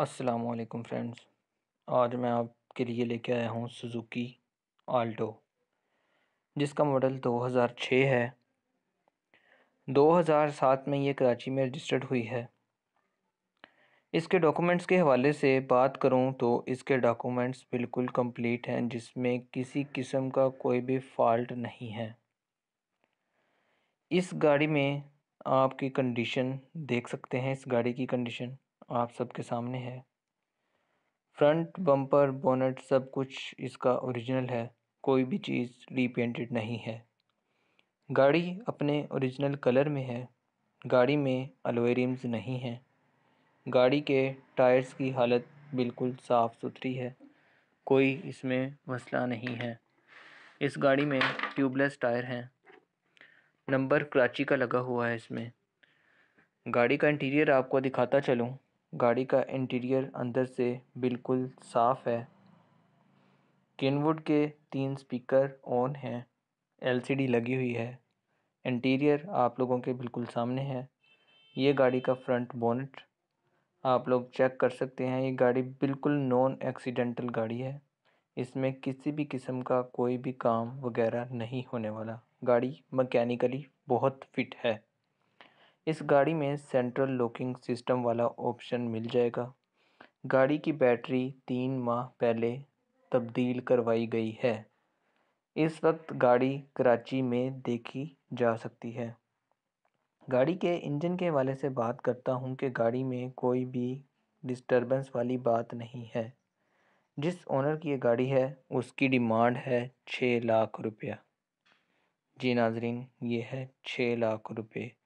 अस्सलाम फ्रेंड्स आज मैं आपके लिए लेके आया हूँ सुजुकी आल्टो जिसका मॉडल 2006 है 2007 में ये कराची में रजिस्टर्ड हुई है इसके डॉक्यूमेंट्स के हवाले से बात करूँ तो इसके डॉक्यूमेंट्स बिल्कुल कंप्लीट हैं जिसमें किसी किस्म का कोई भी फॉल्ट नहीं है इस गाड़ी में आपकी कंडीशन देख सकते हैं इस गाड़ी की कंडीशन आप सबके सामने है फ्रंट बम्पर बोनट सब कुछ इसका ओरिजिनल है कोई भी चीज़ रीपेंटेड नहीं है गाड़ी अपने ओरिजिनल कलर में है गाड़ी में अलवेरियम्स नहीं हैं गाड़ी के टायर्स की हालत बिल्कुल साफ़ सुथरी है कोई इसमें मसला नहीं है इस गाड़ी में ट्यूबलेस टायर हैं नंबर कराची का लगा हुआ है इसमें गाड़ी का इंटीरियर आपको दिखाता चलूँ गाड़ी का इंटीरियर अंदर से बिल्कुल साफ है किनवुड के तीन स्पीकर ऑन हैं एलसीडी लगी हुई है इंटीरियर आप लोगों के बिल्कुल सामने है ये गाड़ी का फ्रंट बोनट आप लोग चेक कर सकते हैं ये गाड़ी बिल्कुल नॉन एक्सीडेंटल गाड़ी है इसमें किसी भी किस्म का कोई भी काम वगैरह नहीं होने वाला गाड़ी मैकेनिकली बहुत फिट है इस गाड़ी में सेंट्रल लॉकिंग सिस्टम वाला ऑप्शन मिल जाएगा गाड़ी की बैटरी तीन माह पहले तब्दील करवाई गई है इस वक्त गाड़ी कराची में देखी जा सकती है गाड़ी के इंजन के हवाले से बात करता हूँ कि गाड़ी में कोई भी डिस्टरबेंस वाली बात नहीं है जिस ओनर की ये गाड़ी है उसकी डिमांड है छः लाख रुपया जी नाजरीन ये है छः लाख रुपये